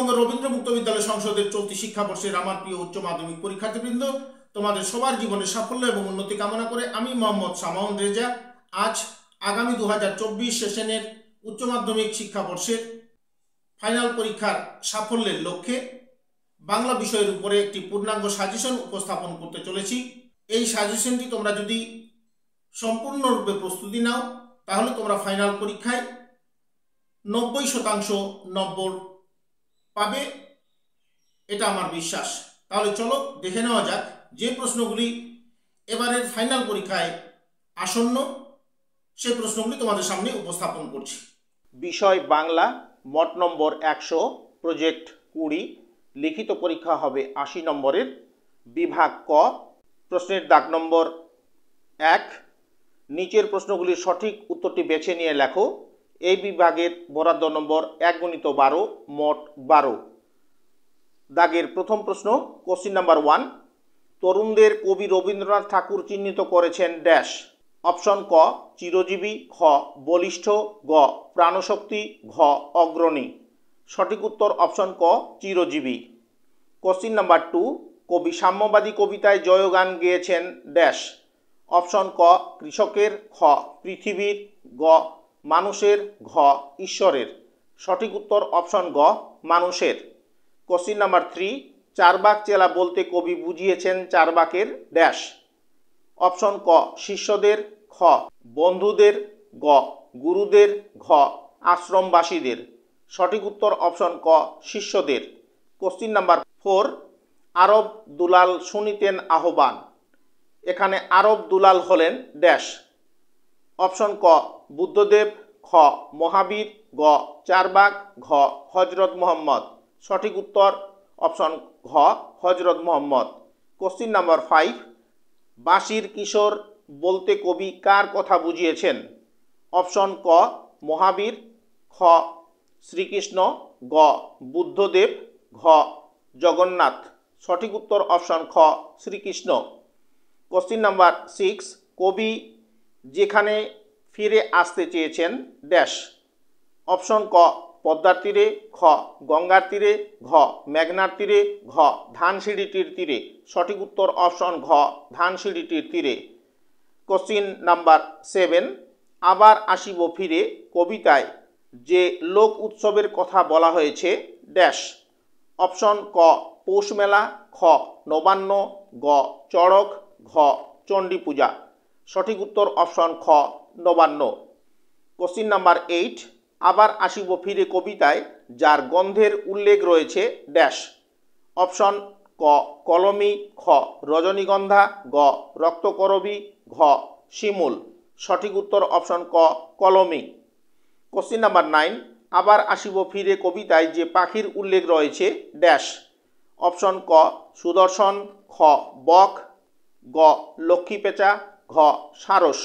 পশ্চিমবঙ্গ রবীন্দ্র মুক্ত বিদ্যালয় সংসদের চলতি শিক্ষাবর্ষের আমার প্রিয় উচ্চ মাধ্যমিক পরীক্ষার্থীবৃন্দ তোমাদের সবার জীবনে সাফল্য এবং উন্নতি কামনা করে আমি মোহাম্মদ সামাউন রেজা আজ আগামী দু হাজার চব্বিশ সেশনের উচ্চ মাধ্যমিক শিক্ষাবর্ষের ফাইনাল পরীক্ষার সাফল্যের লক্ষ্যে বাংলা বিষয়ের উপরে একটি পূর্ণাঙ্গ সাজেশন উপস্থাপন করতে চলেছি এই সাজেশনটি তোমরা যদি সম্পূর্ণরূপে প্রস্তুতি নাও তাহলে তোমরা ফাইনাল পরীক্ষায় নব্বই শতাংশ নম্বর পাবে এটা আমার বিশ্বাস তাহলে চলো দেখে নেওয়া যাক যে প্রশ্নগুলি এবারের ফাইনাল পরীক্ষায় আসন্ন সেই প্রশ্নগুলি তোমাদের সামনে উপস্থাপন করছি বিষয় বাংলা মট নম্বর একশো প্রজেক্ট কুড়ি লিখিত পরীক্ষা হবে আশি নম্বরের বিভাগ ক প্রশ্নের দাগ নম্বর এক নিচের প্রশ্নগুলির সঠিক উত্তরটি বেছে নিয়ে লেখো এই বিভাগের বরাদ্দ নম্বর এক গণিত বারো মোট বারো দাগের প্রথম প্রশ্ন কোশ্চিন নাম্বার ওয়ান তরুণদের কবি রবীন্দ্রনাথ ঠাকুর চিহ্নিত করেছেন ড্যাশ অপশন ক চিরজীবী খ বলিষ্ঠ গ প্রাণশক্তি ঘ অগ্রণী সঠিক উত্তর অপশন ক চিরজীবী কোশ্চিন নাম্বার টু কবি সাম্যবাদী কবিতায় জয়গান গেয়েছেন ড্যাশ অপশন ক কৃষকের খ পৃথিবীর গ মানুষের ঘ ঈশ্বরের সঠিক উত্তর অপশন গ মানুষের কোশ্চিন নাম্বার থ্রি চারবাক চেলা বলতে কবি বুঝিয়েছেন চারবাকের ড্যাশ অপশন ক শিষ্যদের খ বন্ধুদের গ গুরুদের ঘ আশ্রমবাসীদের সঠিক উত্তর অপশন ক শিষ্যদের কোশ্চিন নাম্বার ফোর আরব দুলাল শুনিতেন আহ্বান এখানে আরব দুলাল হলেন ড্যাশ অপশন ক বুদ্ধদেব খ মহাবীর গ চারবাগ ঘ হজরত মোহাম্মদ সঠিক উত্তর অপশন ঘ হজরত মোহাম্মদ কোশ্চিন নাম্বার ফাইভ বাঁশির কিশোর বলতে কবি কার কথা বুঝিয়েছেন অপশন ক মহাবীর খ শ্রীকৃষ্ণ গ বুদ্ধদেব ঘ জগন্নাথ সঠিক উত্তর অপশন খ শ্রীকৃষ্ণ কোশ্চিন নাম্বার সিক্স কবি যেখানে ফিরে আসতে চেয়েছেন ড্যাশ অপশন ক পদ্মার তীরে খ গঙ্গার তীরে ঘ মেঘনার তীরে ঘ ধানসিঁড়িটির তীরে সঠিক উত্তর অপশন ঘ ধানসিঁড়িটির তীরে কোশ্চিন নাম্বার সেভেন আবার আসিব ফিরে কবিতায় যে লোক উৎসবের কথা বলা হয়েছে ড্যাশ অপশন ক পৌষ মেলা খ নবান্ন গ চড়ক ঘ চণ্ডী পূজা সঠিক উত্তর অপশন খ নবান্ন কোশ্চিন নাম্বার এইট আবার আসিব ফিরে কবিতায় যার গন্ধের উল্লেখ রয়েছে ড্যাশ অপশন ক কলমি খ রজনীগন্ধা গ রক্তকরবী ঘ শিমুল সঠিক উত্তর অপশন ক কলমি কোশ্চিন নাম্বার নাইন আবার আসিব ফিরে কবিতায় যে পাখির উল্লেখ রয়েছে ড্যাশ অপশন ক সুদর্শন খ বক গ লক্ষ্মী পেঁচা ঘ সারস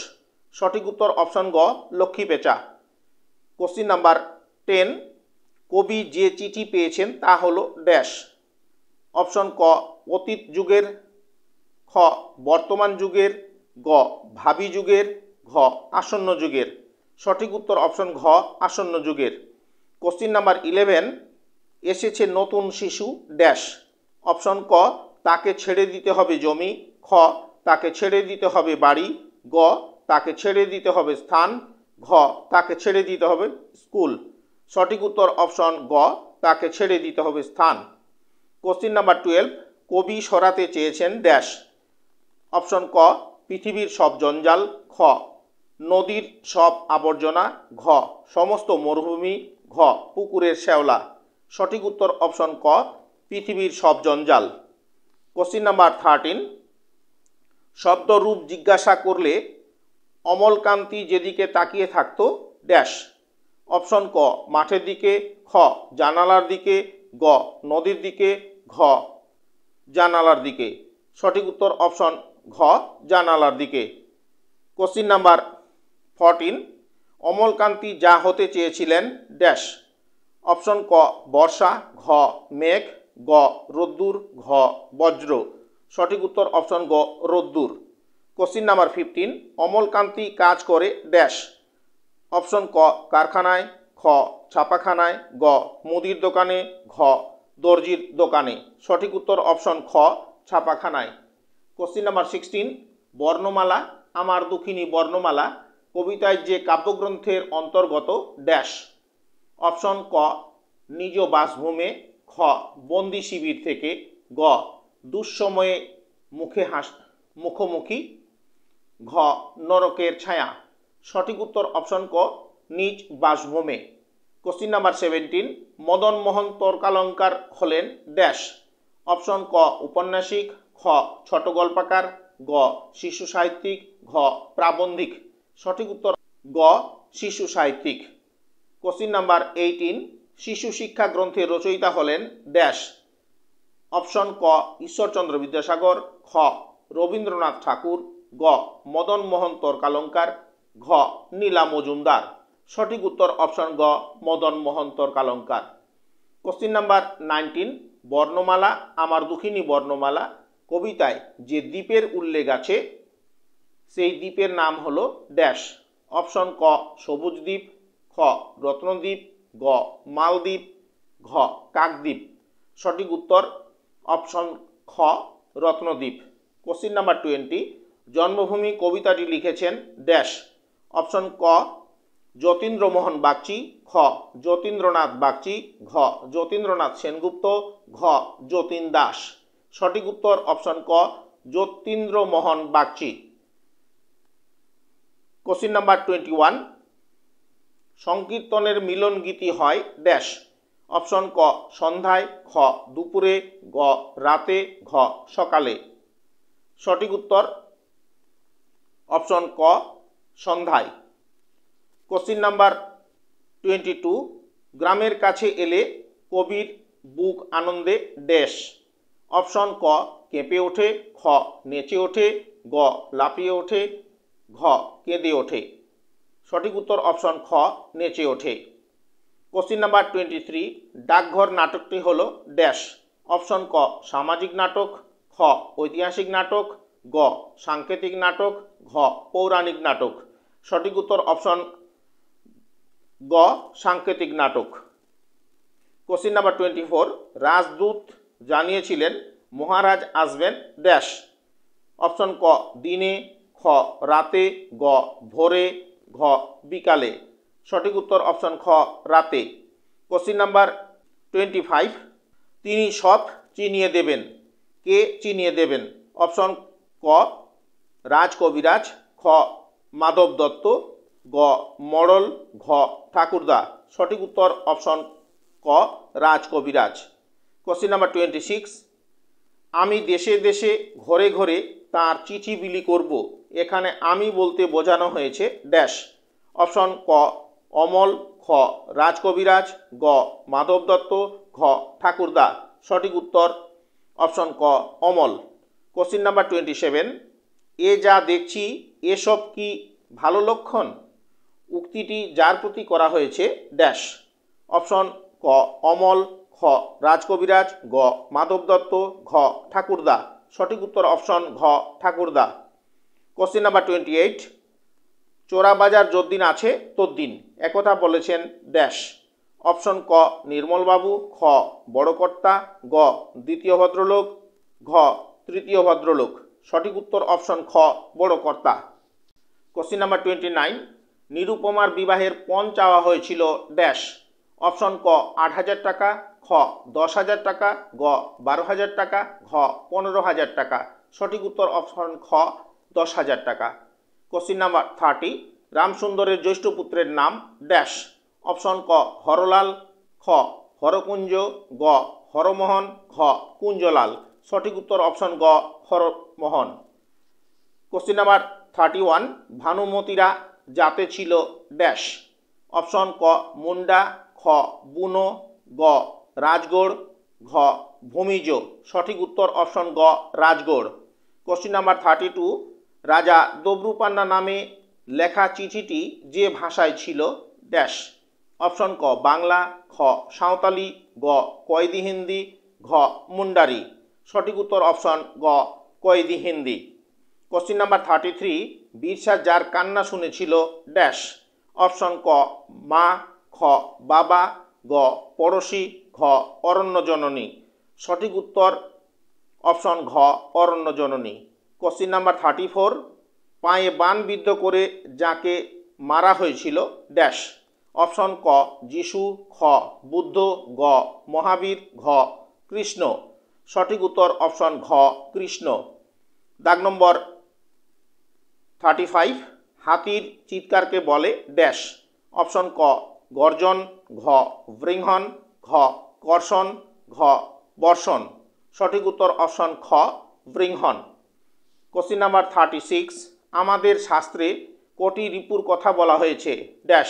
সঠিক উত্তর অপশন গ লক্ষ্মী পেঁচা কোশ্চিন নাম্বার টেন কবি যে চিঠি পেয়েছেন তা হলো ড্যাশ অপশন ক অতীত যুগের খ বর্তমান যুগের গ ভাবি যুগের ঘ আসন্ন যুগের সঠিক উত্তর অপশন ঘ আসন্ন যুগের কোশ্চিন নাম্বার ইলেভেন এসেছে নতুন শিশু ড্যাশ অপশন ক তাকে ছেড়ে দিতে হবে জমি খ তাকে ছেড়ে দিতে হবে বাড়ি গ তাকে ছেড়ে দিতে হবে স্থান ঘ তাকে ছেড়ে দিতে হবে স্কুল সঠিক উত্তর অপশন গ তাকে ছেড়ে দিতে হবে স্থান কোশ্চিন নাম্বার টুয়েলভ কবি সরাতে চেয়েছেন ড্যাশ অপশন ক পৃথিবীর সব জঞ্জাল খ নদীর সব আবর্জনা ঘ সমস্ত মরুভূমি ঘ পুকুরের শ্যাওলা সঠিক উত্তর অপশন ক পৃথিবীর সব জঞ্জাল কোশ্চিন নাম্বার থার্টিন শব্দরূপ জিজ্ঞাসা করলে অমলকান্তি যেদিকে তাকিয়ে থাকত ড্যাশ অপশন ক মাঠের দিকে খ জানালার দিকে গ নদীর দিকে ঘ জানালার দিকে সঠিক উত্তর অপশন ঘ জানালার দিকে কোশ্চিন নাম্বার ফরটিন অমলকান্তি যা হতে চেয়েছিলেন ড্যাশ অপশন ক বর্ষা ঘ মেঘ গ রোদ্দুর ঘ বজ্র সঠিক উত্তর অপশন গ রোদ্দুর কোশ্চিন নাম্বার ফিফটিন অমলকান্তি কাজ করে ড্যাশ অপশন ক কারখানায় খ ছাপাখানায় গ মুদির দোকানে ঘ দর্জির দোকানে সঠিক উত্তর অপশন খ ছাপাখানায় কোশ্চিন নাম্বার সিক্সটিন বর্ণমালা আমার দুঃখিনী বর্ণমালা কবিতায় যে কাব্যগ্রন্থের অন্তর্গত ড্যাশ অপশন ক নিজ বাসভূমে খ বন্দি শিবির থেকে গ দুঃসময়ে মুখে হাস মুখোমুখি ঘ নরকের ছায়া সঠিক উত্তর অপশন ক নিজ বাসভূমে question number seventeen Madan Mohan Tarkalankar হলেন ড্যাশ অপশন ক উপন্যাসিক খ ছোট গল্পাকার গ শিশু সাহিত্যিক ঘ প্রাবন্ধিক সঠিক উত্তর গ শিশু সাহিত্যিক কোশ্চিন নাম্বার এইটিন শিশু শিক্ষা গ্রন্থের রচয়িতা হলেন ড্যাশ অপশন ক ঈশ্বরচন্দ্র বিদ্যাসাগর খ রবীন্দ্রনাথ ঠাকুর গ মদন মোহন তর্কালঙ্কার ঘ নীলা মজুমদার সঠিক উত্তর অপশন গ Madan Mohan Tarkalankar question number nineteen বর্ণমালা আমার দুঃখিনী বর্ণমালা কবিতায় যে দ্বীপের উল্লেখ আছে সেই দ্বীপের নাম হলো ড্যাশ অপশন ক সবুজ দ্বীপ খ রত্নদ্বীপ গ মালদ্বীপ ঘ কাকদ্বীপ সঠিক উত্তর অপশন খ রত্নদ্বীপ কোশ্চিন নাম্বার টোয়েন্টি জন্মভূমি কবিতাটি লিখেছেন ড্যাশ অপশন ক যতীন্দ্রমোহন বাগচি খ যতীন্দ্রনাথ বাগচি ঘ যতীন্দ্রনাথ সেনগুপ্ত ঘ যতীন দাস সঠিক উত্তর অপশন ক Jatindramohan Bagchi question number twenty one সংকীর্তনের মিলন গীতি হয় ড্যাশ অপশন ক সন্ধ্যায় খ দুপুরে গ রাতে ঘ সকালে সঠিক উত্তর অপশন ক সন্ধ্যায় কোশ্চিন নাম্বার টোয়েন্টি টু গ্রামের কাছে এলে কবির বুক আনন্দে ড্যাশ অপশন ক কেঁপে ওঠে খ নেচে ওঠে গ লাপিয়ে ওঠে ঘ কেঁদে ওঠে সঠিক উত্তর অপশন খ নেচে ওঠে কোশ্চিন নাম্বার টোয়েন্টি থ্রি ডাকঘর নাটকটি হল ড্যাশ অপশন ক সামাজিক নাটক খ ঐতিহাসিক নাটক গ সাংকেতিক নাটক ঘ পৌরাণিক নাটক সঠিক উত্তর অপশন গ সাংকেতিক নাটক কোশ্চিন নাম্বার টোয়েন্টি ফোর রাজদূত জানিয়েছিলেন মহারাজ আসবেন ড্যাশ অপশন ক দিনে খ রাতে গ ভোরে ঘ বিকালে সঠিক উত্তর অপশন খ রাতে কোশ্চিন নাম্বার টোয়েন্টি ফাইভ তিনি সব চিনিয়ে দেবেন কে চিনিয়ে দেবেন অপশন ক রাজ কবিরাজ খ মাধব দত্ত গ মরল ঘ ঠাকুরদা সঠিক উত্তর অপশন ক রাজ কবিরাজ কোশ্চিন নাম্বার টোয়েন্টি সিক্স আমি দেশে দেশে ঘরে ঘরে তার চিঠি বিলি করব এখানে আমি বলতে বোঝানো হয়েছে ড্যাশ অপশন ক অমল খ রাজকবিরাজ গ মাধব দত্ত ঘ ঠাকুরদা সঠিক উত্তর অপশন ক Amal question number twenty seven এ যা দেখছি এসব কি ভালো লক্ষণ উক্তিটি যার প্রতি করা হয়েছে ড্যাশ অপশন ক অমল খ রাজকবিরাজ গ মাধব দত্ত ঘ ঠাকুরদা সঠিক উত্তর অপশন ঘ ঠাকুরদা কোশ্চিন নাম্বার টোয়েন্টি এইট চোরা বাজার যদ্দিন আছে তদ্দিন একথা বলেছেন দেশ অপশন ক নির্মলবাবু খ বড়কর্তা গ দ্বিতীয় ভদ্রলোক ঘ তৃতীয় ভদ্রলোক সঠিক উত্তর অপশন খ বড়কর্তা কোশ্চিন নাম্বার টোয়েন্টি নাইন নিরুপমার বিবাহের পণ চাওয়া হয়েছিল ড্যাশ অপশন ক আট হাজার টাকা খ দশ হাজার টাকা গ বারো হাজার টাকা ঘ পনেরো হাজার টাকা সঠিক উত্তর অপশন খ দশ হাজার টাকা কোশ্চিন নাম্বার থার্টি রামসুন্দরের জ্যৈষ্ঠ পুত্রের নাম ড্যাশ অপশন ক হরলাল খ হরকুঞ্জ গ হরমোহন খ কুঞ্জলাল সঠিক উত্তর অপশন গ Haramohan question number thirty one ভানুমতিরা যাতে ছিল ড্যাশ অপশন ক মুন্ডা খ বুনো গ রাজগড় ঘ ভূমিজ সঠিক উত্তর অপশন গ Rajgarh question number thirty two রাজা দব্রুপান্না নামে লেখা চিঠিটি যে ভাষায় ছিল ড্যাশ অপশন ক বাংলা খ সাঁওতালি গ কয়েদি হিন্দি ঘ মুন্ডারি সঠিক উত্তর অপশন গ কয়েদি Hindi question number thirty three Birsa যার কান্না শুনেছিল ড্যাশ অপশন ক মা খ বাবা গ পড়শি ঘ অরণ্য জননী সঠিক উত্তর অপশন ঘ অরণ্য জননী কোশ্চিন নাম্বার থার্টি ফোর পায়ে বানবিদ্ধ করে যাকে মারা হয়েছিল ড্যাশ অপশন ক যিশু খ বুদ্ধ গ মহাবীর ঘ কৃষ্ণ সঠিক উত্তর অপশন ঘ কৃষ্ণ দাগ নম্বর থার্টি ফাইভ হাতির চিৎকারকে বলে ড্যাশ অপশন ক গর্জন ঘ বৃংহন ঘ কর্ষণ ঘ বর্ষণ সঠিক উত্তর অপশন খ বৃংহন কোশ্চিন নাম্বার থার্টি সিক্স আমাদের শাস্ত্রে কটি রিপুর কথা বলা হয়েছে ড্যাশ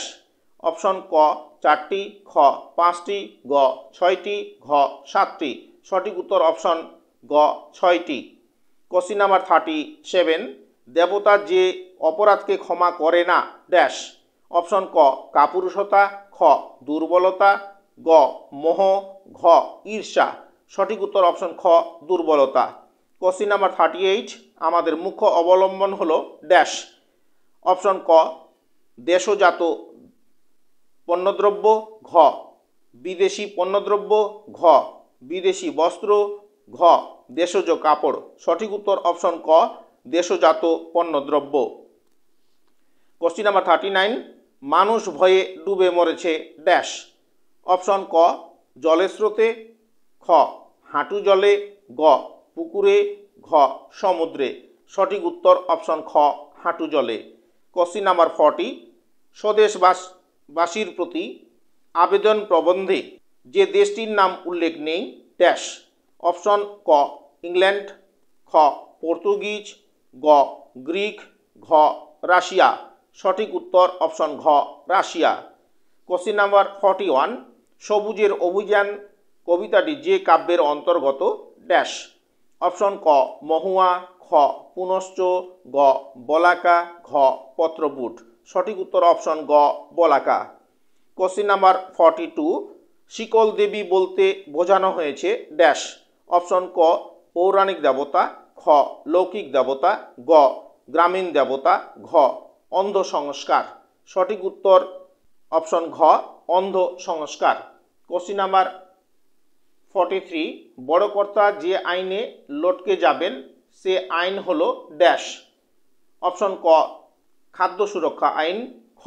অপশন ক চারটি খ পাঁচটি গ ছয়টি ঘ সাতটি সঠিক উত্তর অপশন গ ছয়টি কোশ্চিন নাম্বার থার্টি সেভেন দেবতা যে অপরাধকে ক্ষমা করে না ড্যাশ অপশন ক কাপুরুষতা খ দুর্বলতা গ মোহ ঘ ঈর্ষা সঠিক উত্তর অপশন খ দুর্বলতা কোশ্চিন নাম্বার থার্টি এইট আমাদের মুখ্য অবলম্বন হল ড্যাশ অপশন ক দেশজাত পণ্যদ্রব্য ঘ বিদেশি পণ্যদ্রব্য ঘ বিদেশি বস্ত্র ঘ দেশজ কাপড় সঠিক উত্তর অপশন ক দেশজাত পণ্যদ্রব্য কোশ্চিন নাম্বার থার্টি নাইন মানুষ ভয়ে ডুবে মরেছে ড্যাশ অপশন ক জলের স্রোতে খ হাঁটু জলে গ পুকুরে ঘ সমুদ্রে সঠিক উত্তর অপশন খ হাঁটু জলে কসি নাম্বার ফর্টি বাসীর প্রতি আবেদন প্রবন্ধে যে দেশটির নাম উল্লেখ নেই ড্যাশ অপশন ক ইংল্যান্ড খ পর্তুগিজ গ গ্রিক ঘ রাশিয়া সঠিক উত্তর অপশন ঘ Russia question number forty one সবুজের অভিযান কবিতাটি যে কাব্যের অন্তর্গত ড্যাশ অপশন ক মহুয়া খ পুনশ্চ গ বলাকা ঘ পত্রপুট সঠিক উত্তর অপশন গ Balaka question number forty two শিকল দেবী বলতে বোঝানো হয়েছে ড্যাশ অপশন ক পৌরাণিক দেবতা খ লৌকিক দেবতা গ গ্রামীণ দেবতা ঘ অন্ধ সংস্কার সঠিক উত্তর অপশন ঘ অন্ধ সংস্কার কোশ্চিন নাম্বার ফর্টি থ্রি বড়কর্তা যে আইনে লটকে যাবেন সে আইন হল ড্যাশ অপশন ক খাদ্য সুরক্ষা আইন খ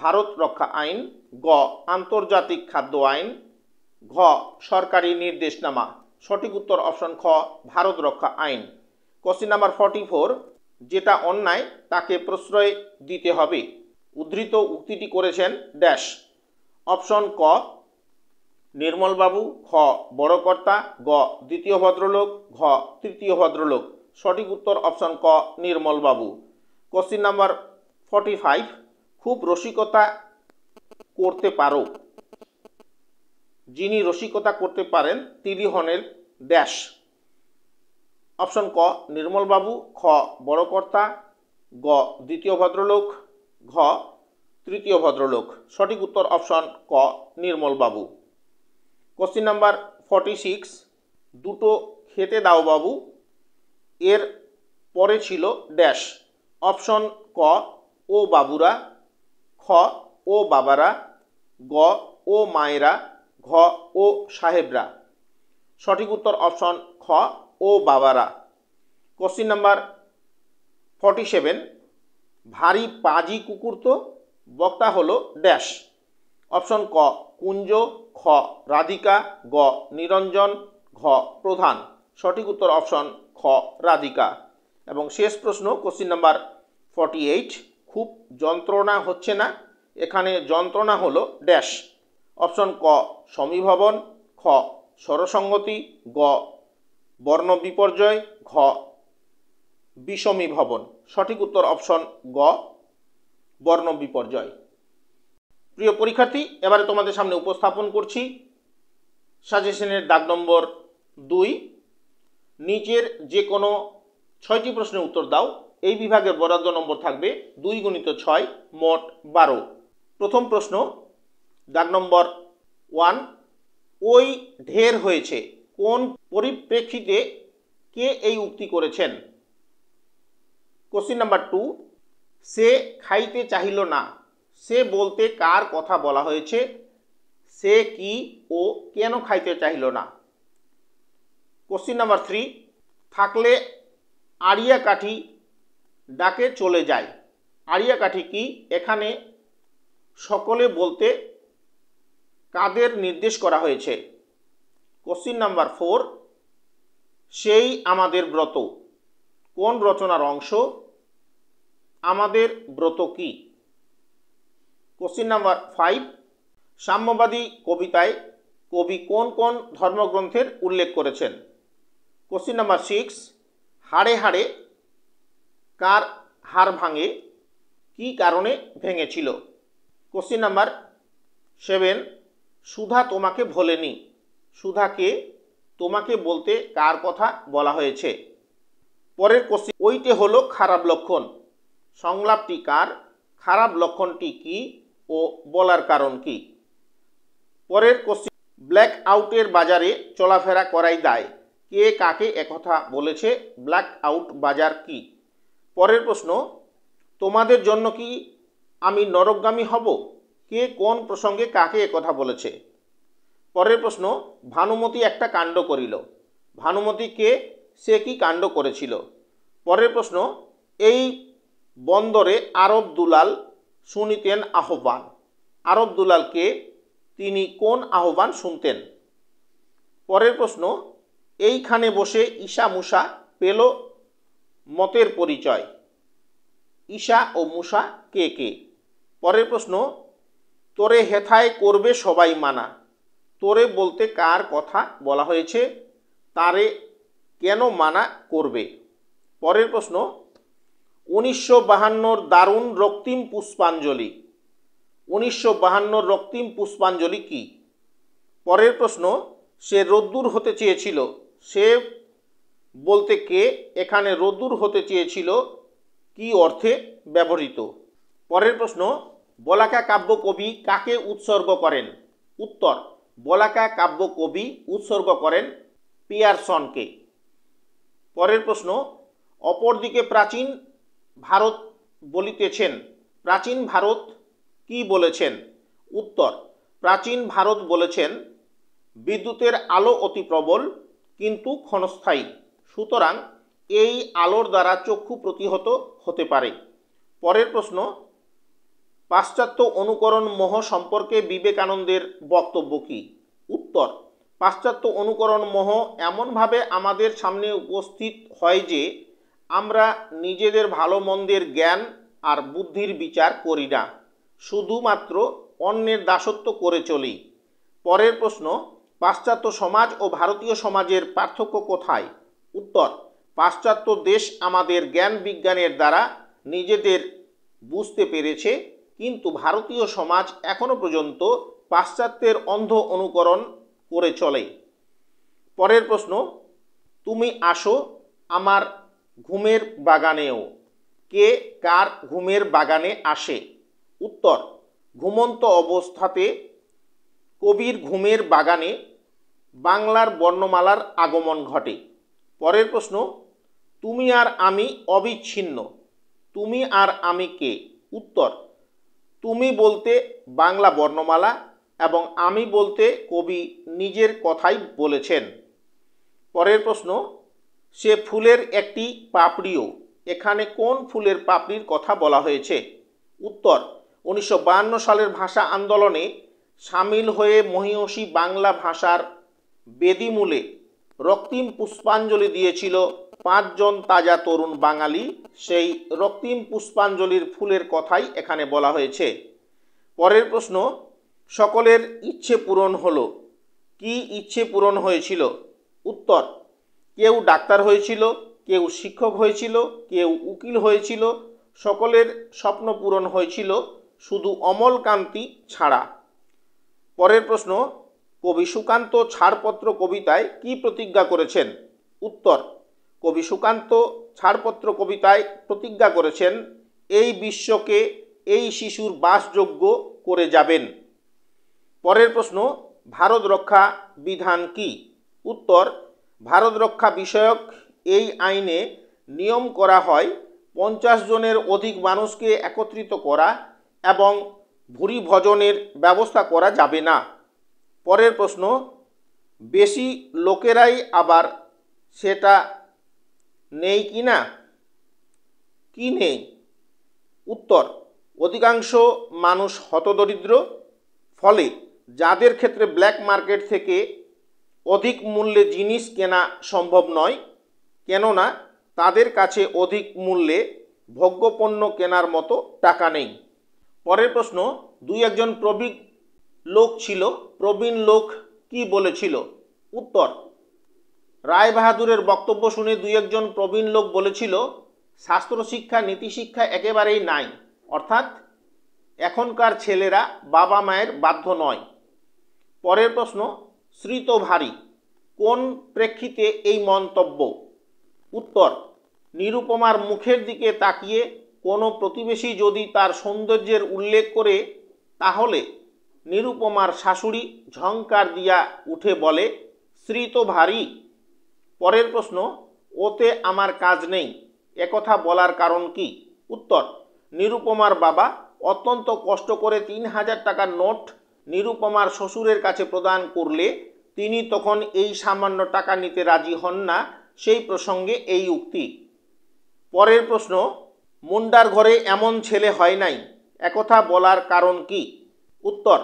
ভারত রক্ষা আইন গ আন্তর্জাতিক খাদ্য আইন ঘ সরকারি নির্দেশনামা সঠিক উত্তর অপশন খ ভারত রক্ষা আইন কোশ্চিন নাম্বার ফর্টি ফোর যেটা অন্যায় তাকে প্রশ্রয় দিতে হবে উদ্ধৃত উক্তিটি করেছেন ড্যাশ অপশন ক নির্মলবাবু খ বড় কর্তা গ দ্বিতীয় ভদ্রলোক ঘ তৃতীয় ভদ্রলোক সঠিক উত্তর অপশন ক নির্মলবাবু কোশ্চিন নাম্বার ফর্টি ফাইভ খুব রসিকতা করতে পারো যিনি রসিকতা করতে পারেন তিনি হনের ড্যাশ অপশন ক নির্মলবাবু খ বড় কর্তা গ দ্বিতীয় ভদ্রলোক ঘ তৃতীয় ভদ্রলোক সঠিক উত্তর অপশন ক নির্মলবাবু কোশ্চিন নাম্বার ফর্টি সিক্স দুটো খেতে দাও বাবু এর পরে ছিল ড্যাশ অপশন ক ও বাবুরা খ ও বাবারা গ ও মায়েরা ঘ ও সাহেবরা সঠিক উত্তর অপশন খ ও বাবারা কোশ্চিন নাম্বার ফর্টি সেভেন ভারী পাজি কুকুর তো বক্তা হলো ড্যাশ অপশন ক কুঞ্জ খ রাধিকা গ নিরঞ্জন ঘ প্রধান সঠিক উত্তর অপশন খ রাধিকা এবং শেষ প্রশ্ন কোশ্চিন নাম্বার ফর্টি এইট খুব যন্ত্রণা হচ্ছে না এখানে যন্ত্রণা হলো ড্যাশ অপশন ক সমীভবন খ স্বরসঙ্গতি গ বর্ণ বিপর্যয় ঘ বিষমী ভবন সঠিক উত্তর অপশন গ বর্ণ বিপর্যয় প্রিয় পরীক্ষার্থী এবারে তোমাদের সামনে উপস্থাপন করছি সাজেশনের দাগ নম্বর দুই নিচের যে কোনো ছয়টি প্রশ্নের উত্তর দাও এই বিভাগের বরাদ্দ নম্বর থাকবে দুই গুণিত ছয় মোট বারো প্রথম প্রশ্ন দাগ নম্বর ওয়ান ওই ঢের হয়েছে কোন পরিপ্রেক্ষিতে কে এই উক্তি করেছেন কোশ্চিন নাম্বার টু সে খাইতে চাহিল না সে বলতে কার কথা বলা হয়েছে সে কি ও কেন খাইতে চাইল না কোশ্চিন নাম্বার থ্রি থাকলে আড়িয়া কাঠি ডাকে চলে যায় আড়িয়া কাঠি কি এখানে সকলে বলতে কাদের নির্দেশ করা হয়েছে কোশ্চিন নাম্বার ফোর সেই আমাদের ব্রত কোন রচনার অংশ আমাদের ব্রত কী কোশ্চিন নাম্বার ফাইভ সাম্যবাদী কবিতায় কবি কোন কোন ধর্মগ্রন্থের উল্লেখ করেছেন কোশ্চিন নাম্বার সিক্স হাড়ে হাড়ে কার হাড় ভাঙে কি কারণে ভেঙেছিল কোশ্চিন নাম্বার সেভেন সুধা তোমাকে ভোলেনি সুধাকে তোমাকে বলতে কার কথা বলা হয়েছে পরের কোশ্চিন ওইটে হলো খারাপ লক্ষণ সংলাপটি কার খারাপ লক্ষণটি কি ও বলার কারণ কি পরের কোশ্চিন ব্ল্যাক আউটের বাজারে চলাফেরা করাই দায় কে কাকে একথা বলেছে ব্ল্যাক আউট বাজার কি পরের প্রশ্ন তোমাদের জন্য কি আমি নরকগামী হব কে কোন প্রসঙ্গে কাকে একথা বলেছে পরের প্রশ্ন ভানুমতি একটা কাণ্ড করিল ভানুমতি কে সে কি কাণ্ড করেছিল পরের প্রশ্ন এই বন্দরে আরব দুলাল শুনিতেন আহ্বান আরব দুলালকে তিনি কোন আহ্বান শুনতেন পরের প্রশ্ন এইখানে বসে ঈশা মুসা পেল মতের পরিচয় ঈশা ও মুসা কে কে পরের প্রশ্ন তোরে হেথায় করবে সবাই মানা তোরে বলতে কার কথা বলা হয়েছে তারে কেন মানা করবে পরের প্রশ্ন উনিশশো বাহান্নর দারুণ রক্তিম পুষ্পাঞ্জলি উনিশশো বাহান্নর রক্তিম পুষ্পাঞ্জলি কি পরের প্রশ্ন সে রোদ্দুর হতে চেয়েছিল সে বলতে কে এখানে রোদ্দুর হতে চেয়েছিল কি অর্থে ব্যবহৃত পরের প্রশ্ন বলাকা কাব্য কবি কাকে উৎসর্গ করেন উত্তর বলাকা কাব্য কবি উৎসর্গ করেন পিয়ারসনকে পরের প্রশ্ন অপরদিকে প্রাচীন ভারত বলিতেছেন প্রাচীন ভারত কি বলেছেন উত্তর প্রাচীন ভারত বলেছেন বিদ্যুতের আলো অতি প্রবল কিন্তু ক্ষণস্থায়ী সুতরাং এই আলোর দ্বারা চক্ষু প্রতিহত হতে পারে পরের প্রশ্ন পাশ্চাত্য অনুকরণ মোহ সম্পর্কে বিবেকানন্দের বক্তব্য কী উত্তর পাশ্চাত্য অনুকরণ মোহ এমনভাবে আমাদের সামনে উপস্থিত হয় যে আমরা নিজেদের ভালো মন্দের জ্ঞান আর বুদ্ধির বিচার করি না শুধুমাত্র অন্যের দাসত্ব করে চলি পরের প্রশ্ন পাশ্চাত্য সমাজ ও ভারতীয় সমাজের পার্থক্য কোথায় উত্তর পাশ্চাত্য দেশ আমাদের জ্ঞান বিজ্ঞানের দ্বারা নিজেদের বুঝতে পেরেছে কিন্তু ভারতীয় সমাজ এখনও পর্যন্ত পাশ্চাত্যের অন্ধ অনুকরণ করে চলে পরের প্রশ্ন তুমি আসো আমার ঘুমের বাগানেও কে কার ঘুমের বাগানে আসে উত্তর ঘুমন্ত অবস্থাতে কবির ঘুমের বাগানে বাংলার বর্ণমালার আগমন ঘটে পরের প্রশ্ন তুমি আর আমি অবিচ্ছিন্ন তুমি আর আমি কে উত্তর তুমি বলতে বাংলা বর্ণমালা এবং আমি বলতে কবি নিজের কথাই বলেছেন পরের প্রশ্ন সে ফুলের একটি পাপড়িও এখানে কোন ফুলের পাপড়ির কথা বলা হয়েছে উত্তর উনিশশো সালের ভাষা আন্দোলনে সামিল হয়ে মহিষী বাংলা ভাষার বেদিমূলে রক্তিম পুষ্পাঞ্জলি দিয়েছিল পাঁচজন তাজা তরুণ বাঙালি সেই রক্তিম পুষ্পাঞ্জলির ফুলের কথাই এখানে বলা হয়েছে পরের প্রশ্ন সকলের ইচ্ছে পূরণ হলো কি ইচ্ছে পূরণ হয়েছিল উত্তর কেউ ডাক্তার হয়েছিল কেউ শিক্ষক হয়েছিল কেউ উকিল হয়েছিল সকলের স্বপ্ন পূরণ হয়েছিল শুধু অমলকান্তি ছাড়া পরের প্রশ্ন কবি সুকান্ত ছাড়পত্র কবিতায় কি প্রতিজ্ঞা করেছেন উত্তর কবি সুকান্ত ছাড়পত্র কবিতায় প্রতিজ্ঞা করেছেন এই বিশ্বকে এই শিশুর বাসযোগ্য করে যাবেন পরের প্রশ্ন ভারত রক্ষা বিধান কি উত্তর ভারত রক্ষা বিষয়ক এই আইনে নিয়ম করা হয় পঞ্চাশ জনের অধিক মানুষকে একত্রিত করা এবং ভুরি ভজনের ব্যবস্থা করা যাবে না পরের প্রশ্ন বেশি লোকেরাই আবার সেটা নেই কি না কি নেই উত্তর অধিকাংশ মানুষ হতদরিদ্র ফলে যাদের ক্ষেত্রে ব্ল্যাক মার্কেট থেকে অধিক মূল্যে জিনিস কেনা সম্ভব নয় কেননা তাদের কাছে অধিক মূল্যে ভোগ্যপণ্য কেনার মতো টাকা নেই পরের প্রশ্ন দুই একজন প্রবীণ লোক ছিল প্রবীণ লোক কি বলেছিল উত্তর রায় বাহাদুরের বক্তব্য শুনে দুই একজন প্রবীণ লোক বলেছিল শাস্ত্র শিক্ষা নীতি শিক্ষা একেবারেই নাই অর্থাৎ এখনকার ছেলেরা বাবা মায়ের বাধ্য নয় পরের প্রশ্ন ভারী কোন প্রেক্ষিতে এই মন্তব্য উত্তর নিরুপমার মুখের দিকে তাকিয়ে কোনো প্রতিবেশী যদি তার সৌন্দর্যের উল্লেখ করে তাহলে নিরুপমার শাশুড়ি ঝংকার দিয়া উঠে বলে ভারী পরের প্রশ্ন ওতে আমার কাজ নেই একথা বলার কারণ কি উত্তর নিরুপমার বাবা অত্যন্ত কষ্ট করে তিন হাজার টাকার নোট নিরুপমার শ্বশুরের কাছে প্রদান করলে তিনি তখন এই সামান্য টাকা নিতে রাজি হন না সেই প্রসঙ্গে এই উক্তি পরের প্রশ্ন মুন্ডার ঘরে এমন ছেলে হয় নাই একথা বলার কারণ কি উত্তর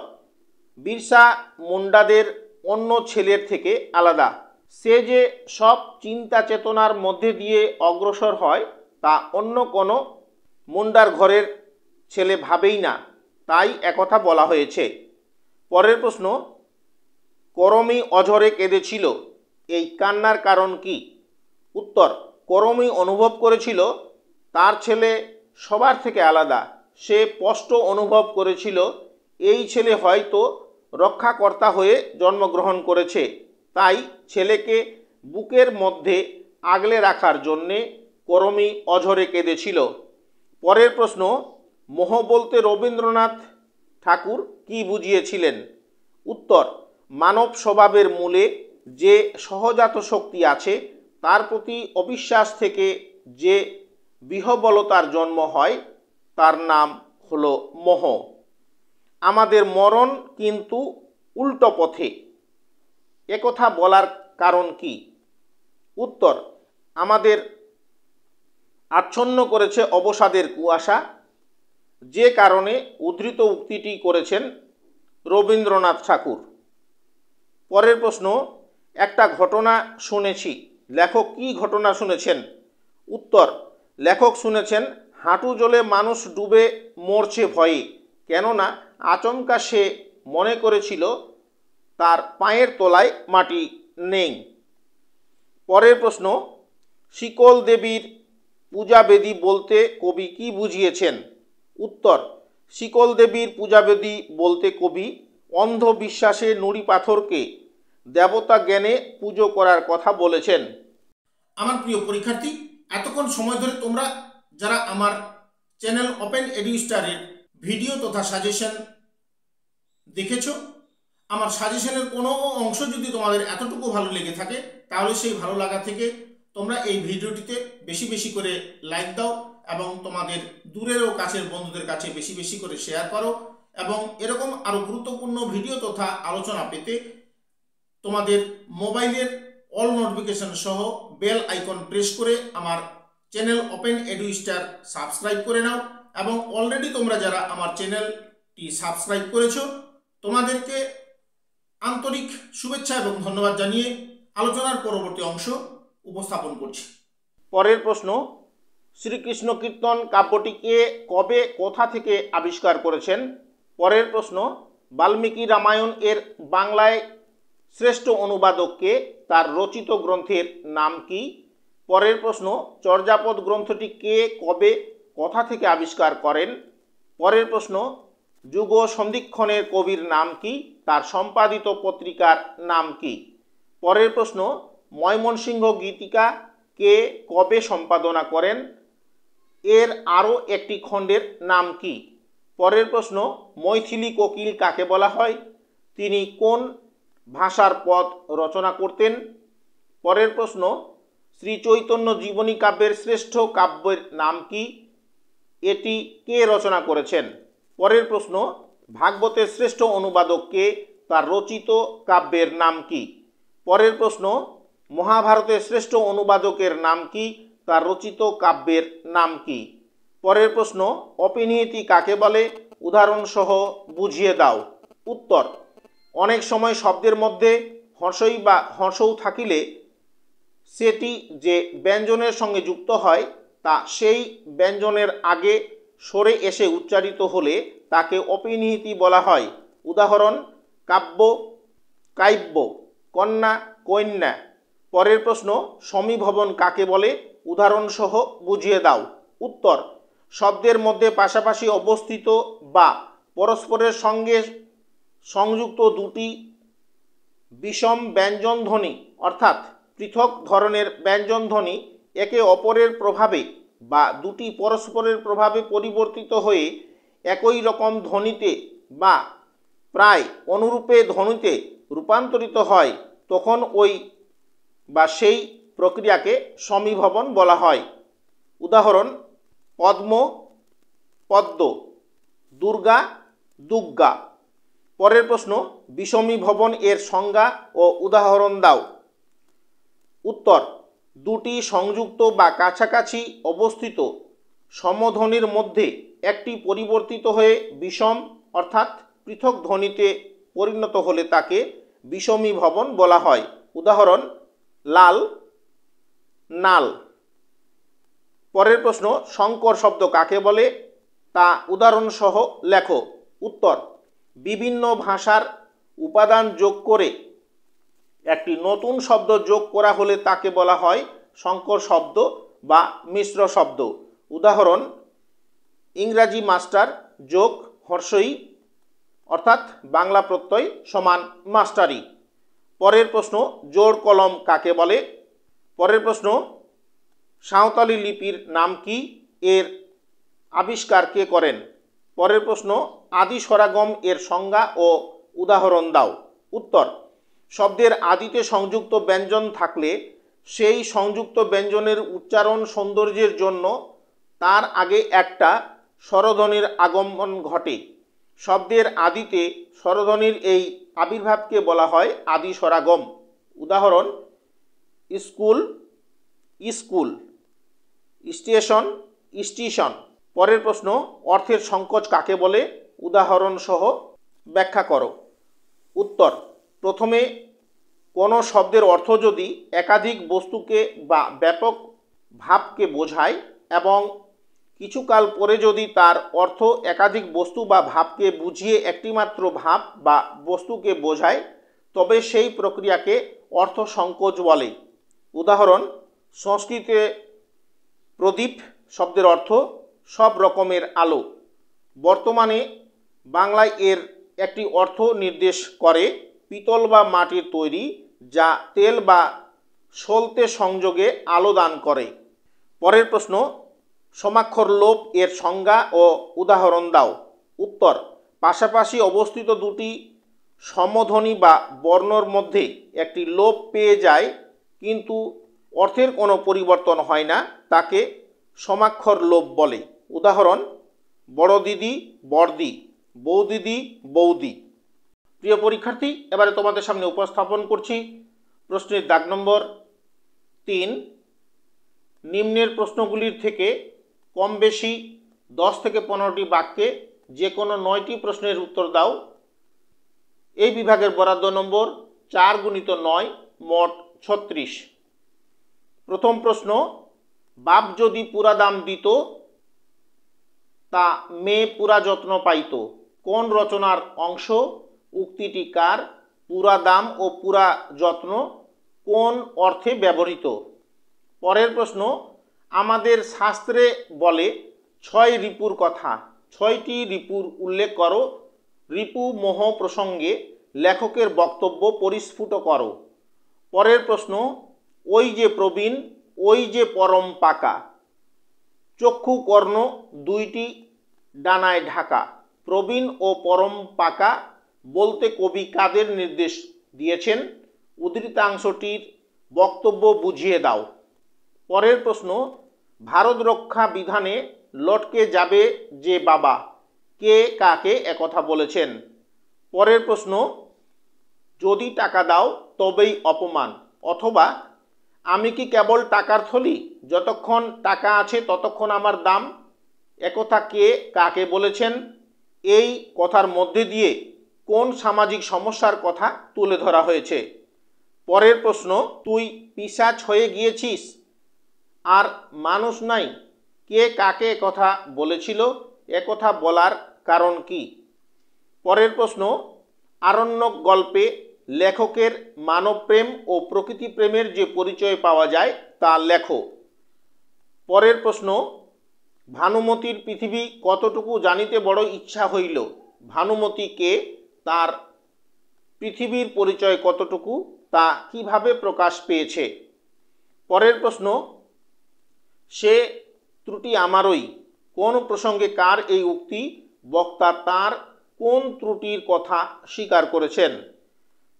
বিরসা মুন্ডাদের অন্য ছেলের থেকে আলাদা সে যে সব চিন্তা চেতনার মধ্যে দিয়ে অগ্রসর হয় তা অন্য কোনো মুন্ডার ঘরের ছেলে ভাবেই না তাই একথা বলা হয়েছে পরের প্রশ্ন করমি অঝরে কেঁদেছিল এই কান্নার কারণ কি উত্তর করমি অনুভব করেছিল তার ছেলে সবার থেকে আলাদা সে স্পষ্ট অনুভব করেছিল এই ছেলে হয়তো রক্ষাকর্তা হয়ে জন্মগ্রহণ করেছে তাই ছেলেকে বুকের মধ্যে আগলে রাখার জন্যে করমি অঝরে কেঁদেছিল পরের প্রশ্ন মোহ বলতে রবীন্দ্রনাথ ঠাকুর কি বুঝিয়েছিলেন উত্তর মানব স্বভাবের মূলে যে সহজাত শক্তি আছে তার প্রতি অবিশ্বাস থেকে যে বিহবলতার জন্ম হয় তার নাম হলো মোহ আমাদের মরণ কিন্তু উল্টো পথে একথা বলার কারণ কি উত্তর আমাদের আচ্ছন্ন করেছে অবসাদের কুয়াশা যে কারণে উদ্ধৃত উক্তিটি করেছেন রবীন্দ্রনাথ ঠাকুর পরের প্রশ্ন একটা ঘটনা শুনেছি লেখক কি ঘটনা শুনেছেন উত্তর লেখক শুনেছেন হাঁটু জলে মানুষ ডুবে মরছে ভয়ে কেননা আচমকা সে মনে করেছিল তার পায়ের তলায় মাটি নেই পরের প্রশ্ন শিকল দেবীর বেদী বলতে কবি কি বুঝিয়েছেন উত্তর শিকল দেবীর পূজাবেদী বলতে কবি অন্ধ বিশ্বাসে নুড়ি পাথরকে দেবতা জ্ঞানে পুজো করার কথা বলেছেন আমার প্রিয় পরীক্ষার্থী এতক্ষণ সময় ধরে তোমরা যারা আমার চ্যানেল ওপেন এডিস্টারের ভিডিও তথা সাজেশন দেখেছ আমার সাজেশনের কোনো অংশ যদি তোমাদের এতটুকু ভালো লেগে থাকে তাহলে সেই ভালো লাগা থেকে তোমরা এই ভিডিওটিতে বেশি বেশি করে লাইক দাও এবং তোমাদের দূরেরও কাছের বন্ধুদের কাছে বেশি বেশি করে শেয়ার করো এবং এরকম আরও গুরুত্বপূর্ণ ভিডিও তথা আলোচনা পেতে তোমাদের মোবাইলের অল নোটিফিকেশন সহ বেল আইকন প্রেস করে আমার চ্যানেল ওপেন এডুইস্টার সাবস্ক্রাইব করে নাও এবং অলরেডি তোমরা যারা আমার চ্যানেলটি সাবস্ক্রাইব করেছো তোমাদেরকে আন্তরিক শুভেচ্ছা এবং ধন্যবাদ জানিয়ে আলোচনার পরবর্তী অংশ উপস্থাপন করছি পরের প্রশ্ন শ্রীকৃষ্ণ কীর্তন কাব্যটিকে কবে কোথা থেকে আবিষ্কার করেছেন পরের প্রশ্ন বাল্মীকি রামায়ণ এর বাংলায় শ্রেষ্ঠ অনুবাদককে তার রচিত গ্রন্থের নাম কি পরের প্রশ্ন চর্যাপদ গ্রন্থটি কে কবে কথা থেকে আবিষ্কার করেন পরের প্রশ্ন যুগ সন্ধিক্ষণের কবির নাম কি তার সম্পাদিত পত্রিকার নাম কি পরের প্রশ্ন ময়মনসিংহ গীতিকা কে কবে সম্পাদনা করেন এর আরও একটি খণ্ডের নাম কি পরের প্রশ্ন মৈথিলি কোকিল কাকে বলা হয় তিনি কোন ভাষার পদ রচনা করতেন পরের প্রশ্ন শ্রী চৈতন্য জীবনী কাব্যের শ্রেষ্ঠ কাব্যের নাম কি এটি কে রচনা করেছেন পরের প্রশ্ন ভাগবতের শ্রেষ্ঠ অনুবাদক কে তার রচিত কাব্যের নাম কি পরের প্রশ্ন মহাভারতের শ্রেষ্ঠ অনুবাদকের নাম কি তার রচিত কাব্যের নাম কি পরের প্রশ্ন অপিনিয়তি কাকে বলে উদাহরণসহ বুঝিয়ে দাও উত্তর অনেক সময় শব্দের মধ্যে হর্ষই বা হর্ষও থাকিলে সেটি যে ব্যঞ্জনের সঙ্গে যুক্ত হয় তা সেই ব্যঞ্জনের আগে সরে এসে উচ্চারিত হলে তাকে অপিনিহিতি বলা হয় উদাহরণ কাব্য কাব্য কন্যা কন্যা পরের প্রশ্ন সমীভবন কাকে বলে উদাহরণসহ বুঝিয়ে দাও উত্তর শব্দের মধ্যে পাশাপাশি অবস্থিত বা পরস্পরের সঙ্গে সংযুক্ত দুটি বিষম ব্যঞ্জনধ্বনি অর্থাৎ পৃথক ধরনের ব্যঞ্জনধ্বনি একে অপরের প্রভাবে বা দুটি পরস্পরের প্রভাবে পরিবর্তিত হয়ে একই রকম ধ্বনিতে বা প্রায় অনুরূপে ধ্বনিতে রূপান্তরিত হয় তখন ওই বা সেই প্রক্রিয়াকে সমীভবন বলা হয় উদাহরণ পদ্ম পদ্ম দুর্গা দুর্গা পরের প্রশ্ন ভবন এর সংজ্ঞা ও উদাহরণ দাও উত্তর দুটি সংযুক্ত বা কাছাকাছি অবস্থিত সমধ্বনির মধ্যে একটি পরিবর্তিত হয়ে বিষম অর্থাৎ পৃথক ধ্বনিতে পরিণত হলে তাকে ভবন বলা হয় উদাহরণ লাল নাল পরের প্রশ্ন শঙ্কর শব্দ কাকে বলে তা উদাহরণসহ লেখো উত্তর বিভিন্ন ভাষার উপাদান যোগ করে একটি নতুন শব্দ যোগ করা হলে তাকে বলা হয় শঙ্কর শব্দ বা মিশ্র শব্দ উদাহরণ ইংরাজি মাস্টার যোগ হর্ষই অর্থাৎ বাংলা প্রত্যয় সমান মাস্টারি পরের প্রশ্ন জোর কলম কাকে বলে পরের প্রশ্ন সাঁওতালি লিপির নাম কি এর আবিষ্কার কে করেন পরের প্রশ্ন আদি সরাগম এর সংজ্ঞা ও উদাহরণ দাও উত্তর শব্দের আদিতে সংযুক্ত ব্যঞ্জন থাকলে সেই সংযুক্ত ব্যঞ্জনের উচ্চারণ সৌন্দর্যের জন্য তার আগে একটা স্বরধ্বনির আগমন ঘটে শব্দের আদিতে স্বরধ্বনির এই আবির্ভাবকে বলা হয় আদি স্বরাগম উদাহরণ স্কুল স্কুল স্টেশন স্টেশন পরের প্রশ্ন অর্থের সংকোচ কাকে বলে উদাহরণ সহ ব্যাখ্যা করো উত্তর প্রথমে কোনো শব্দের অর্থ যদি একাধিক বস্তুকে বা ব্যাপক ভাবকে বোঝায় এবং কিছুকাল পরে যদি তার অর্থ একাধিক বস্তু বা ভাবকে বুঝিয়ে একটিমাত্র ভাব বা বস্তুকে বোঝায় তবে সেই প্রক্রিয়াকে অর্থ সংকোচ বলে উদাহরণ সংস্কৃতে প্রদীপ শব্দের অর্থ সব রকমের আলো বর্তমানে বাংলায় এর একটি অর্থ নির্দেশ করে পিতল বা মাটির তৈরি যা তেল বা সলতে সংযোগে আলো দান করে পরের প্রশ্ন সমাক্ষর লোপ এর সংজ্ঞা ও উদাহরণ দাও উত্তর পাশাপাশি অবস্থিত দুটি সমধ্বনি বা বর্ণর মধ্যে একটি লোপ পেয়ে যায় কিন্তু অর্থের কোনো পরিবর্তন হয় না তাকে সমাক্ষর লোভ বলে উদাহরণ বড় দিদি বড়দি বৌদিদি বৌদি প্রিয় পরীক্ষার্থী এবারে তোমাদের সামনে উপস্থাপন করছি প্রশ্নের দাগ নম্বর তিন নিম্নের প্রশ্নগুলির থেকে কম বেশি দশ থেকে পনেরোটি বাক্যে যে কোনো নয়টি প্রশ্নের উত্তর দাও এই বিভাগের বরাদ্দ নম্বর চার গুণিত নয় মোট ছত্রিশ প্রথম প্রশ্ন বাপ যদি পুরা দাম দিত তা মেয়ে পুরা যত্ন পাইত কোন রচনার অংশ উক্তিটি কার পুরা দাম ও পুরা যত্ন কোন অর্থে ব্যবহৃত পরের প্রশ্ন আমাদের শাস্ত্রে বলে ছয় রিপুর কথা ছয়টি রিপুর উল্লেখ করো রিপু মোহ প্রসঙ্গে লেখকের বক্তব্য পরিস্ফুট করো পরের প্রশ্ন ওই যে প্রবীণ ওই যে পরম পাকা চক্ষু কর্ণ দুইটি ডানায় ঢাকা প্রবীণ ও পরম পাকা বলতে কবি কাদের নির্দেশ দিয়েছেন উদ্ধৃতাংশটির বক্তব্য বুঝিয়ে দাও পরের প্রশ্ন ভারত রক্ষা বিধানে লটকে যাবে যে বাবা কে কাকে একথা বলেছেন পরের প্রশ্ন যদি টাকা দাও তবেই অপমান অথবা আমি কি কেবল টাকার থলি যতক্ষণ টাকা আছে ততক্ষণ আমার দাম একথা কে কাকে বলেছেন এই কথার মধ্যে দিয়ে কোন সামাজিক সমস্যার কথা তুলে ধরা হয়েছে পরের প্রশ্ন তুই পিসাচ হয়ে গিয়েছিস আর মানুষ নাই কে কাকে কথা বলেছিল একথা বলার কারণ কি পরের প্রশ্ন আরণ্যক গল্পে লেখকের মানবপ্রেম ও প্রকৃতিপ্রেমের যে পরিচয় পাওয়া যায় তা লেখো পরের প্রশ্ন ভানুমতির পৃথিবী কতটুকু জানিতে বড় ইচ্ছা হইল ভানুমতিকে তার পৃথিবীর পরিচয় কতটুকু তা কিভাবে প্রকাশ পেয়েছে পরের প্রশ্ন সে ত্রুটি আমারই কোন প্রসঙ্গে কার এই উক্তি বক্তা তার কোন ত্রুটির কথা স্বীকার করেছেন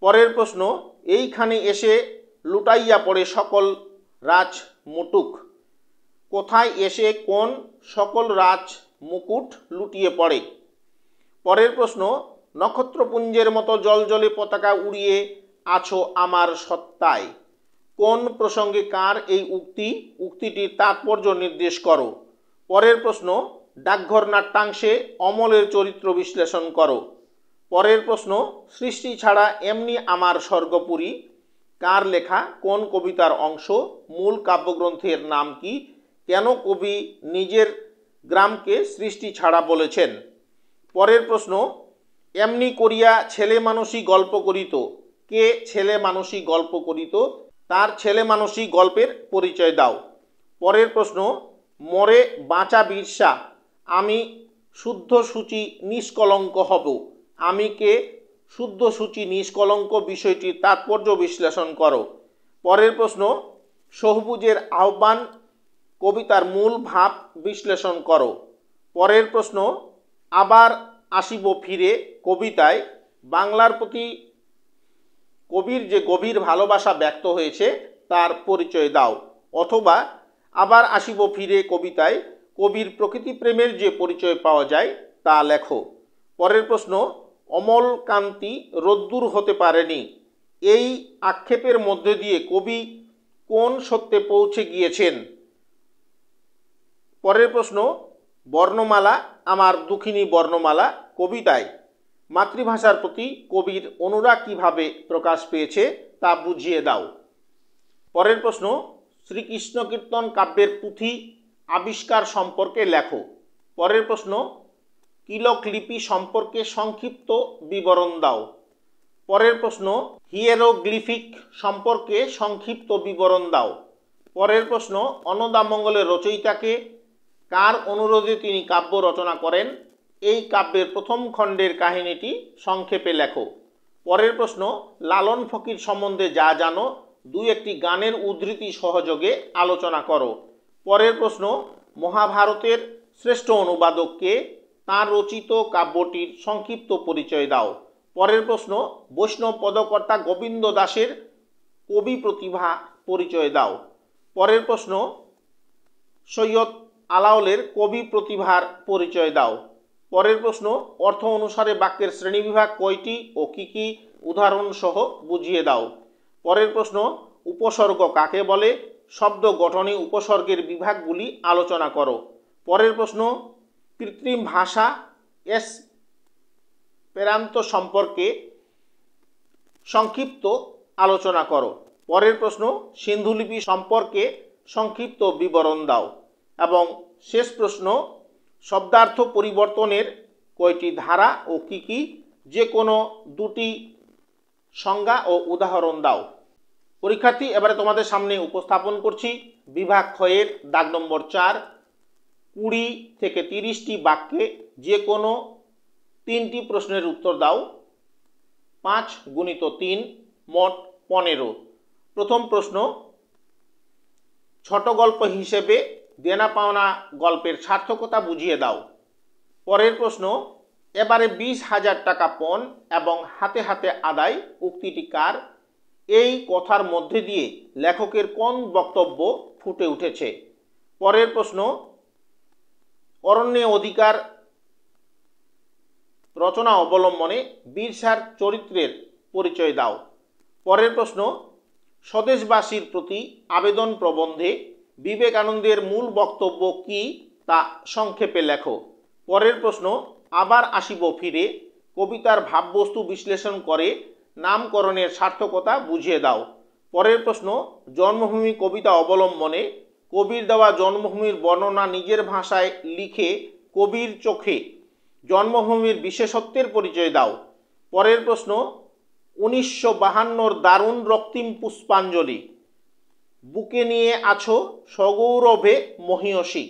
পরের প্রশ্ন এইখানে এসে লুটাইয়া পড়ে সকল রাজ মুটুক কোথায় এসে কোন সকল রাজ মুকুট লুটিয়ে পড়ে পরের প্রশ্ন নক্ষত্রপুঞ্জের মতো জলজলে পতাকা উড়িয়ে আছো আমার সত্তায় কোন প্রসঙ্গে কার এই উক্তি উক্তিটির তাৎপর্য নির্দেশ করো পরের প্রশ্ন ডাকঘর নাট্যাংশে অমলের চরিত্র বিশ্লেষণ করো পরের প্রশ্ন সৃষ্টি ছাড়া এমনি আমার স্বর্গপুরী কার লেখা কোন কবিতার অংশ মূল কাব্যগ্রন্থের নাম কি কেন কবি নিজের গ্রামকে সৃষ্টি ছাড়া বলেছেন পরের প্রশ্ন এমনি করিয়া ছেলে মানুষই গল্প করিত কে ছেলে মানুষই গল্প করিত তার ছেলে মানুষই গল্পের পরিচয় দাও পরের প্রশ্ন মরে বাঁচা বীরসা আমি শুদ্ধ সূচি নিষ্কলঙ্ক হব আমিকে শুদ্ধ সূচি নিষ্কলঙ্ক বিষয়টির তাৎপর্য বিশ্লেষণ করো পরের প্রশ্ন সহবুজের আহ্বান কবিতার মূল ভাব বিশ্লেষণ করো পরের প্রশ্ন আবার আসিব ফিরে কবিতায় বাংলার প্রতি কবির যে গভীর ভালোবাসা ব্যক্ত হয়েছে তার পরিচয় দাও অথবা আবার আসিব ফিরে কবিতায় কবির প্রকৃতি প্রেমের যে পরিচয় পাওয়া যায় তা লেখো পরের প্রশ্ন অমল কান্তি রোদ্দুর হতে পারেনি এই আক্ষেপের মধ্য দিয়ে কবি কোন সত্যে পৌঁছে গিয়েছেন পরের প্রশ্ন বর্ণমালা আমার দুঃখিনী বর্ণমালা কবিতায় মাতৃভাষার প্রতি কবির অনুরাগ কীভাবে প্রকাশ পেয়েছে তা বুঝিয়ে দাও পরের প্রশ্ন শ্রীকৃষ্ণ কীর্তন কাব্যের পুঁথি আবিষ্কার সম্পর্কে লেখো পরের প্রশ্ন কিলকলিপি সম্পর্কে সংক্ষিপ্ত বিবরণ দাও পরের প্রশ্ন হিয়েরোগ্লিফিক সম্পর্কে সংক্ষিপ্ত বিবরণ দাও পরের প্রশ্ন অনদামঙ্গলের রচয়িতাকে কার অনুরোধে তিনি কাব্য রচনা করেন এই কাব্যের প্রথম খণ্ডের কাহিনীটি সংক্ষেপে লেখো পরের প্রশ্ন লালন ফকির সম্বন্ধে যা জানো দু একটি গানের উদ্ধৃতি সহযোগে আলোচনা করো পরের প্রশ্ন মহাভারতের শ্রেষ্ঠ অনুবাদককে তাঁর রচিত কাব্যটির সংক্ষিপ্ত পরিচয় দাও পরের প্রশ্ন বৈষ্ণব পদকর্তা গোবিন্দ দাসের কবি প্রতিভা পরিচয় দাও পরের প্রশ্ন সৈয়দ আলাওলের কবি প্রতিভার পরিচয় দাও পরের প্রশ্ন অর্থ অনুসারে বাক্যের শ্রেণীবিভাগ কয়টি ও কী কী উদাহরণসহ বুঝিয়ে দাও পরের প্রশ্ন উপসর্গ কাকে বলে শব্দ গঠনে উপসর্গের বিভাগগুলি আলোচনা করো পরের প্রশ্ন কৃত্রিম ভাষা এস পেরান্ত সম্পর্কে সংক্ষিপ্ত আলোচনা করো পরের প্রশ্ন সিন্ধুলিপি সম্পর্কে সংক্ষিপ্ত বিবরণ দাও এবং শেষ প্রশ্ন শব্দার্থ পরিবর্তনের কয়টি ধারা ও কি কি যে কোনো দুটি সংজ্ঞা ও উদাহরণ দাও পরীক্ষার্থী এবারে তোমাদের সামনে উপস্থাপন করছি বিভাগ ক্ষয়ের দাগ নম্বর চার কুড়ি থেকে তিরিশটি বাক্যে যে কোনো তিনটি প্রশ্নের উত্তর দাও পাঁচ গুণিত তিন মোট পনেরো প্রথম প্রশ্ন ছোট গল্প হিসেবে দেনা পাওনা গল্পের সার্থকতা বুঝিয়ে দাও পরের প্রশ্ন এবারে বিশ হাজার টাকা পণ এবং হাতে হাতে আদায় উক্তিটি কার এই কথার মধ্যে দিয়ে লেখকের কোন বক্তব্য ফুটে উঠেছে পরের প্রশ্ন অরণ্যে অধিকার রচনা অবলম্বনে বীরসার চরিত্রের পরিচয় দাও পরের প্রশ্ন স্বদেশবাসীর প্রতি আবেদন প্রবন্ধে বিবেকানন্দের মূল বক্তব্য কি তা সংক্ষেপে লেখো পরের প্রশ্ন আবার আসিব ফিরে কবিতার ভাববস্তু বিশ্লেষণ করে নামকরণের সার্থকতা বুঝিয়ে দাও পরের প্রশ্ন জন্মভূমি কবিতা অবলম্বনে কবির দেওয়া জন্মভূমির বর্ণনা নিজের ভাষায় লিখে কবির চোখে জন্মভূমির বিশেষত্বের পরিচয় দাও পরের প্রশ্ন উনিশশো বাহান্নর দারুণ রক্তিম পুষ্পাঞ্জলি বুকে নিয়ে আছো সগৌরভে মহিয়সী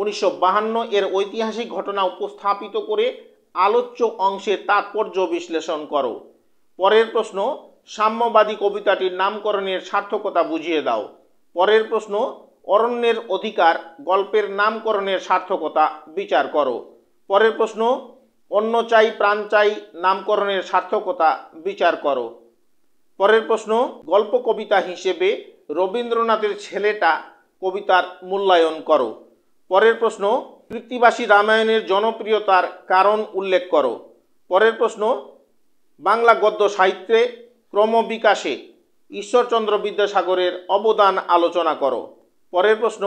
উনিশশো বাহান্ন এর ঐতিহাসিক ঘটনা উপস্থাপিত করে আলোচ্য অংশের তাৎপর্য বিশ্লেষণ করো পরের প্রশ্ন সাম্যবাদী কবিতাটির নামকরণের সার্থকতা বুঝিয়ে দাও পরের প্রশ্ন অরণ্যের অধিকার গল্পের নামকরণের সার্থকতা বিচার করো পরের প্রশ্ন অন্য চাই প্রাণ চাই নামকরণের সার্থকতা বিচার করো পরের প্রশ্ন গল্প কবিতা হিসেবে রবীন্দ্রনাথের ছেলেটা কবিতার মূল্যায়ন করো পরের প্রশ্ন কৃত্তিবাসী রামায়ণের জনপ্রিয়তার কারণ উল্লেখ করো পরের প্রশ্ন বাংলা গদ্য সাহিত্যে ক্রমবিকাশে ঈশ্বরচন্দ্র বিদ্যাসাগরের অবদান আলোচনা করো পরের প্রশ্ন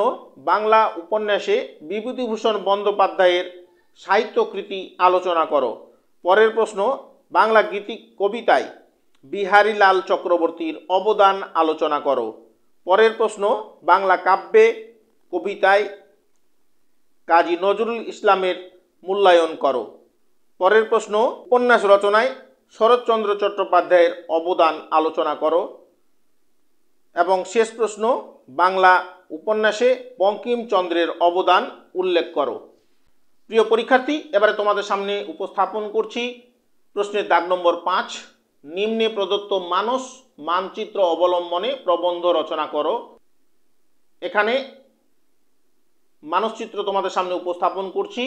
বাংলা উপন্যাসে বিভূতিভূষণ বন্দ্যোপাধ্যায়ের সাহিত্যকৃতি আলোচনা করো পরের প্রশ্ন বাংলা গীতিক কবিতায় বিহারীলাল চক্রবর্তীর অবদান আলোচনা করো পরের প্রশ্ন বাংলা কাব্যে কবিতায় কাজী নজরুল ইসলামের মূল্যায়ন করো পরের প্রশ্ন উপন্যাস রচনায় শরৎচন্দ্র চট্টোপাধ্যায়ের অবদান আলোচনা করো এবং শেষ প্রশ্ন বাংলা উপন্যাসে বঙ্কিমচন্দ্রের অবদান উল্লেখ করো প্রিয় পরীক্ষার্থী এবারে তোমাদের সামনে উপস্থাপন করছি প্রশ্নের দাগ নম্বর পাঁচ নিম্নে প্রদত্ত মানস মানচিত্র অবলম্বনে প্রবন্ধ রচনা করো এখানে মানসচিত্র তোমাদের সামনে উপস্থাপন করছি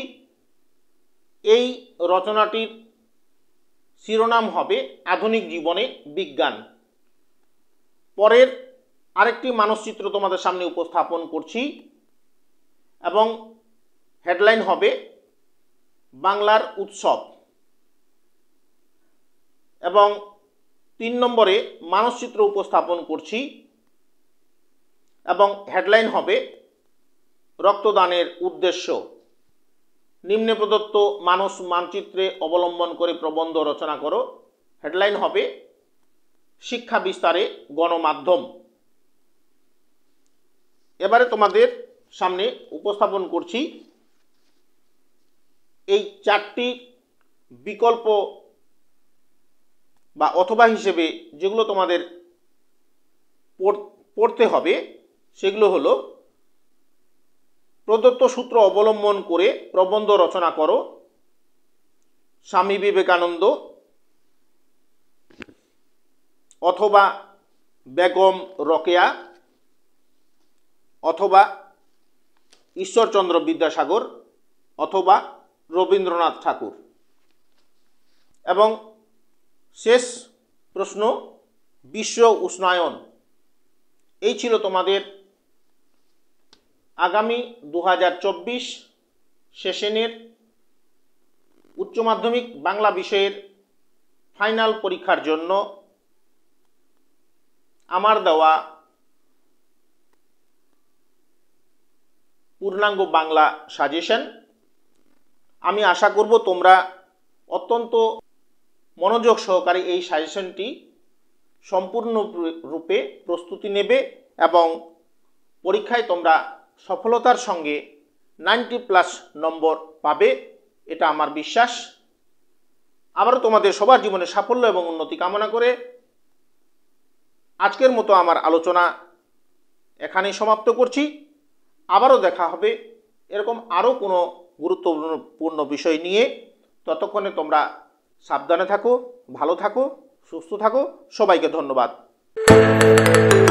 এই রচনাটির শিরোনাম হবে আধুনিক জীবনে বিজ্ঞান পরের আরেকটি মানসচিত্র তোমাদের সামনে উপস্থাপন করছি এবং হেডলাইন হবে বাংলার উৎসব এবং তিন নম্বরে মানসচিত্র উপস্থাপন করছি এবং হেডলাইন হবে রক্তদানের উদ্দেশ্য নিম্নে প্রদত্ত মানুষ মানচিত্রে অবলম্বন করে প্রবন্ধ রচনা করো হেডলাইন হবে শিক্ষা বিস্তারে গণমাধ্যম এবারে তোমাদের সামনে উপস্থাপন করছি এই চারটি বিকল্প বা অথবা হিসেবে যেগুলো তোমাদের পড়তে হবে সেগুলো হলো প্রদত্ত সূত্র অবলম্বন করে প্রবন্ধ রচনা করো স্বামী বিবেকানন্দ অথবা বেগম রকেয়া অথবা ঈশ্বরচন্দ্র বিদ্যাসাগর অথবা রবীন্দ্রনাথ ঠাকুর এবং শেষ প্রশ্ন বিশ্ব উষ্ণায়ন এই ছিল তোমাদের আগামী দু হাজার চব্বিশ সেশনের উচ্চ মাধ্যমিক বাংলা বিষয়ের ফাইনাল পরীক্ষার জন্য আমার দেওয়া পূর্ণাঙ্গ বাংলা সাজেশন আমি আশা করব তোমরা অত্যন্ত মনোযোগ সহকারে এই সাজেশনটি সম্পূর্ণ রূপে প্রস্তুতি নেবে এবং পরীক্ষায় তোমরা সফলতার সঙ্গে নাইনটি প্লাস নম্বর পাবে এটা আমার বিশ্বাস আবারও তোমাদের সবার জীবনে সাফল্য এবং উন্নতি কামনা করে আজকের মতো আমার আলোচনা এখানেই সমাপ্ত করছি আবারও দেখা হবে এরকম আরও কোনো গুরুত্বপূর্ণ বিষয় নিয়ে ততক্ষণে তোমরা সাবধানে থাকো ভালো থাকো সুস্থ থাকো সবাইকে ধন্যবাদ